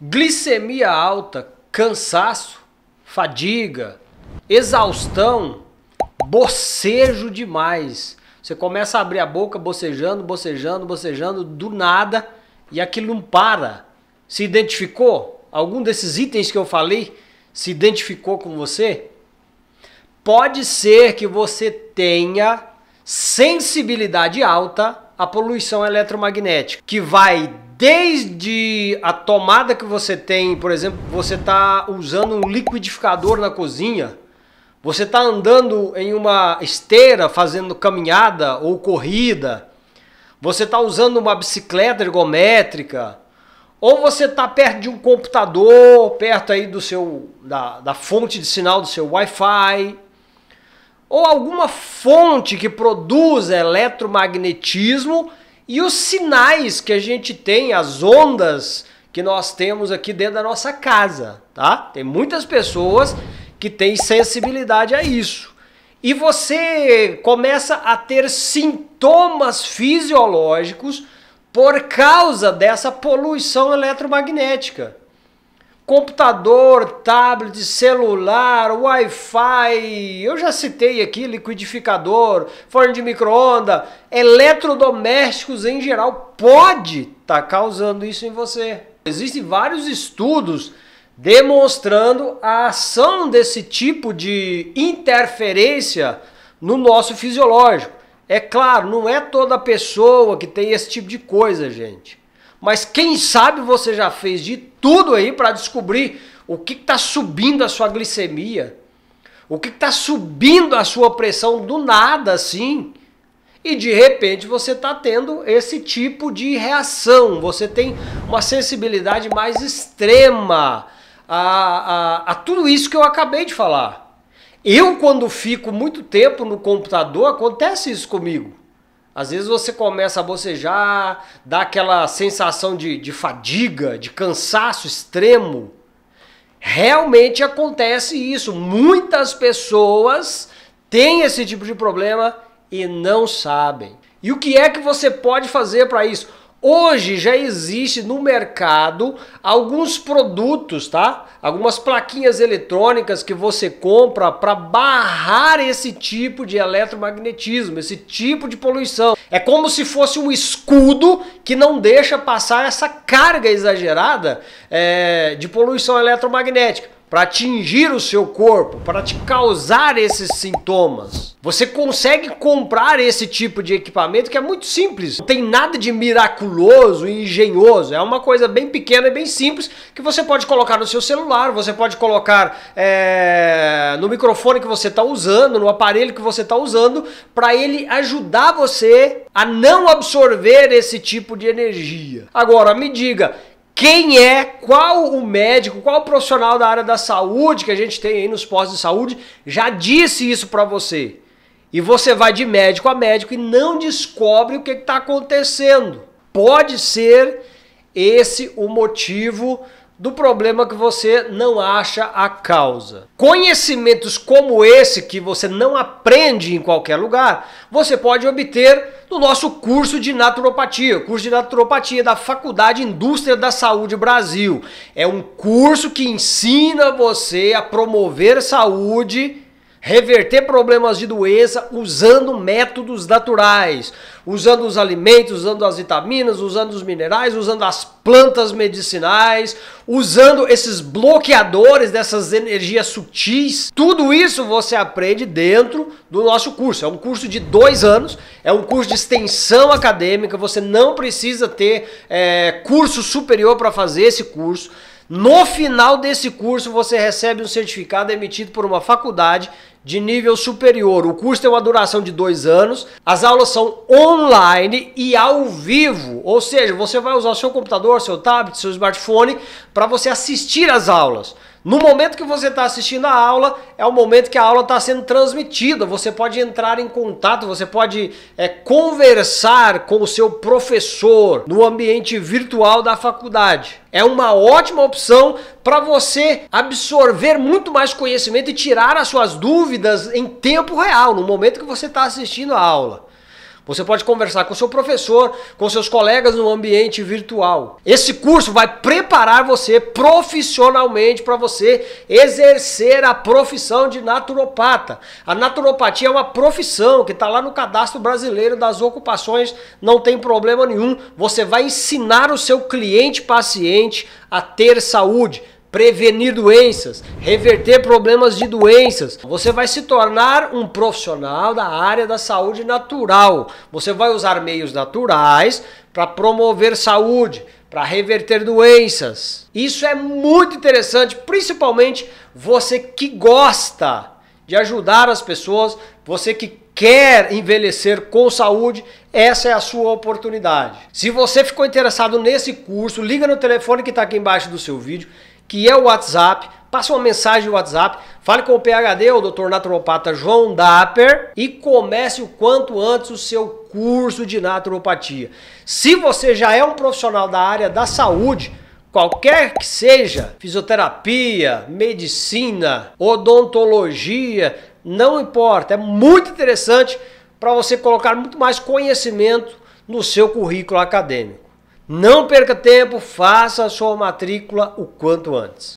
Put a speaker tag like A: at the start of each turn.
A: Glicemia alta, cansaço, fadiga, exaustão, bocejo demais. Você começa a abrir a boca bocejando, bocejando, bocejando, do nada e aquilo não para. Se identificou? Algum desses itens que eu falei se identificou com você? Pode ser que você tenha sensibilidade alta à poluição eletromagnética, que vai desde a tomada que você tem, por exemplo, você está usando um liquidificador na cozinha, você está andando em uma esteira fazendo caminhada ou corrida, você está usando uma bicicleta ergométrica, ou você está perto de um computador, perto aí do seu da, da fonte de sinal do seu Wi-Fi, ou alguma fonte que produza eletromagnetismo e os sinais que a gente tem, as ondas que nós temos aqui dentro da nossa casa, tá? Tem muitas pessoas que têm sensibilidade a isso. E você começa a ter sintomas fisiológicos por causa dessa poluição eletromagnética computador, tablet, celular, Wi-Fi, eu já citei aqui liquidificador, forno de micro-ondas, eletrodomésticos em geral, pode estar tá causando isso em você. Existem vários estudos demonstrando a ação desse tipo de interferência no nosso fisiológico. É claro, não é toda pessoa que tem esse tipo de coisa, gente. Mas quem sabe você já fez de tudo aí para descobrir o que está subindo a sua glicemia, o que está subindo a sua pressão do nada assim. E de repente você está tendo esse tipo de reação. Você tem uma sensibilidade mais extrema a, a, a tudo isso que eu acabei de falar. Eu, quando fico muito tempo no computador, acontece isso comigo. Às vezes você começa a bocejar, dá aquela sensação de, de fadiga, de cansaço extremo. Realmente acontece isso. Muitas pessoas têm esse tipo de problema e não sabem. E o que é que você pode fazer para isso? Hoje já existe no mercado alguns produtos, tá? Algumas plaquinhas eletrônicas que você compra para barrar esse tipo de eletromagnetismo, esse tipo de poluição. É como se fosse um escudo que não deixa passar essa carga exagerada é, de poluição eletromagnética para atingir o seu corpo, para te causar esses sintomas. Você consegue comprar esse tipo de equipamento que é muito simples. Não tem nada de miraculoso e engenhoso. É uma coisa bem pequena e bem simples que você pode colocar no seu celular, você pode colocar é, no microfone que você está usando, no aparelho que você está usando, para ele ajudar você a não absorver esse tipo de energia. Agora, me diga, quem é, qual o médico, qual o profissional da área da saúde que a gente tem aí nos postos de saúde já disse isso para você. E você vai de médico a médico e não descobre o que está acontecendo. Pode ser esse o motivo do problema que você não acha a causa. Conhecimentos como esse que você não aprende em qualquer lugar, você pode obter no nosso curso de naturopatia, curso de naturopatia da Faculdade Indústria da Saúde Brasil. É um curso que ensina você a promover saúde reverter problemas de doença usando métodos naturais, usando os alimentos, usando as vitaminas, usando os minerais, usando as plantas medicinais, usando esses bloqueadores dessas energias sutis. Tudo isso você aprende dentro do nosso curso. É um curso de dois anos, é um curso de extensão acadêmica. Você não precisa ter é, curso superior para fazer esse curso. No final desse curso, você recebe um certificado emitido por uma faculdade de nível superior. O curso tem uma duração de dois anos, as aulas são online e ao vivo, ou seja, você vai usar o seu computador, seu tablet, seu smartphone para você assistir às aulas. No momento que você está assistindo a aula, é o momento que a aula está sendo transmitida. Você pode entrar em contato, você pode é, conversar com o seu professor no ambiente virtual da faculdade. É uma ótima opção para você absorver muito mais conhecimento e tirar as suas dúvidas em tempo real, no momento que você está assistindo a aula. Você pode conversar com seu professor, com seus colegas no ambiente virtual. Esse curso vai preparar você profissionalmente para você exercer a profissão de naturopata. A naturopatia é uma profissão que está lá no cadastro brasileiro das ocupações, não tem problema nenhum. Você vai ensinar o seu cliente paciente a ter saúde prevenir doenças, reverter problemas de doenças. Você vai se tornar um profissional da área da saúde natural. Você vai usar meios naturais para promover saúde, para reverter doenças. Isso é muito interessante, principalmente você que gosta de ajudar as pessoas, você que quer envelhecer com saúde, essa é a sua oportunidade. Se você ficou interessado nesse curso, liga no telefone que está aqui embaixo do seu vídeo que é o WhatsApp. Passa uma mensagem no WhatsApp, fale com o PHD, o Dr. Naturopata João Dapper e comece o quanto antes o seu curso de naturopatia. Se você já é um profissional da área da saúde, qualquer que seja, fisioterapia, medicina, odontologia, não importa, é muito interessante para você colocar muito mais conhecimento no seu currículo acadêmico. Não perca tempo, faça a sua matrícula o quanto antes.